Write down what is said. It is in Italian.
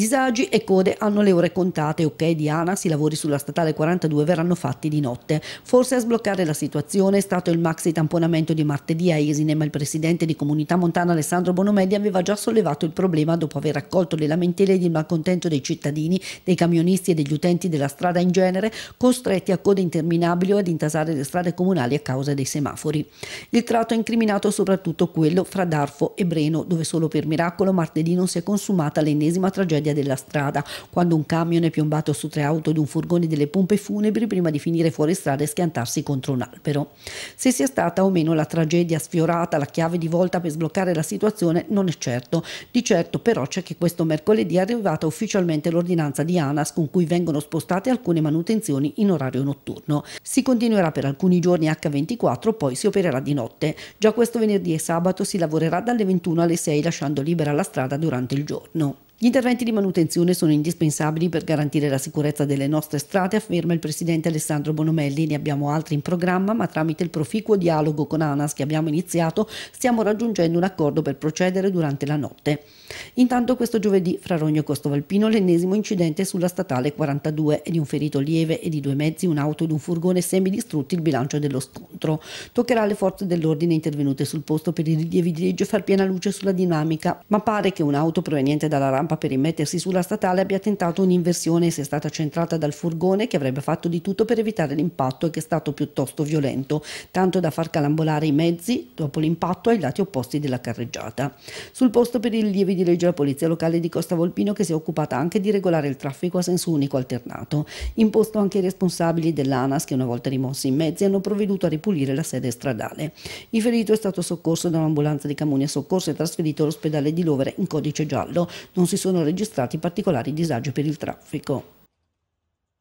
Disagi e code hanno le ore contate, ok Diana, si lavori sulla statale 42 verranno fatti di notte. Forse a sbloccare la situazione è stato il maxi tamponamento di martedì a Esine, ma il presidente di Comunità Montana Alessandro Bonomedi aveva già sollevato il problema dopo aver accolto le lamentele di malcontento dei cittadini, dei camionisti e degli utenti della strada in genere, costretti a code interminabili o ad intasare le strade comunali a causa dei semafori. Il tratto è incriminato soprattutto quello fra Darfo e Breno, dove solo per miracolo martedì non si è consumata l'ennesima tragedia guardia della strada quando un camion è piombato su tre auto ed un furgone delle pompe funebri prima di finire fuori strada e schiantarsi contro un albero. Se sia stata o meno la tragedia sfiorata, la chiave di volta per sbloccare la situazione, non è certo. Di certo però c'è che questo mercoledì è arrivata ufficialmente l'ordinanza di ANAS con cui vengono spostate alcune manutenzioni in orario notturno. Si continuerà per alcuni giorni H24, poi si opererà di notte. Già questo venerdì e sabato si lavorerà dalle 21 alle 6 lasciando libera la strada durante il giorno. Gli interventi di manutenzione sono indispensabili per garantire la sicurezza delle nostre strade, afferma il presidente Alessandro Bonomelli. Ne abbiamo altri in programma, ma tramite il proficuo dialogo con ANAS che abbiamo iniziato, stiamo raggiungendo un accordo per procedere durante la notte. Intanto questo giovedì fra Rogno e Costovalpino l'ennesimo incidente sulla statale 42 e di un ferito lieve e di due mezzi, un'auto ed un furgone semidistrutti il bilancio dello scontro. Toccherà alle forze dell'ordine intervenute sul posto per i rilievi di legge far piena luce sulla dinamica, ma pare che un'auto proveniente dalla rampa rampa per immettersi sulla statale abbia tentato un'inversione e sia stata centrata dal furgone che avrebbe fatto di tutto per evitare l'impatto e che è stato piuttosto violento, tanto da far calambolare i mezzi dopo l'impatto ai lati opposti della carreggiata. Sul posto per i rilievi di legge la polizia locale di Costa Volpino che si è occupata anche di regolare il traffico a senso unico alternato, imposto anche i responsabili dell'ANAS che una volta rimossi i mezzi hanno provveduto a ripulire la sede stradale. Il ferito è stato soccorso da un'ambulanza di Camunia Soccorso e trasferito all'ospedale di Lovere in codice giallo. Non si sono registrati particolari disagi per il traffico.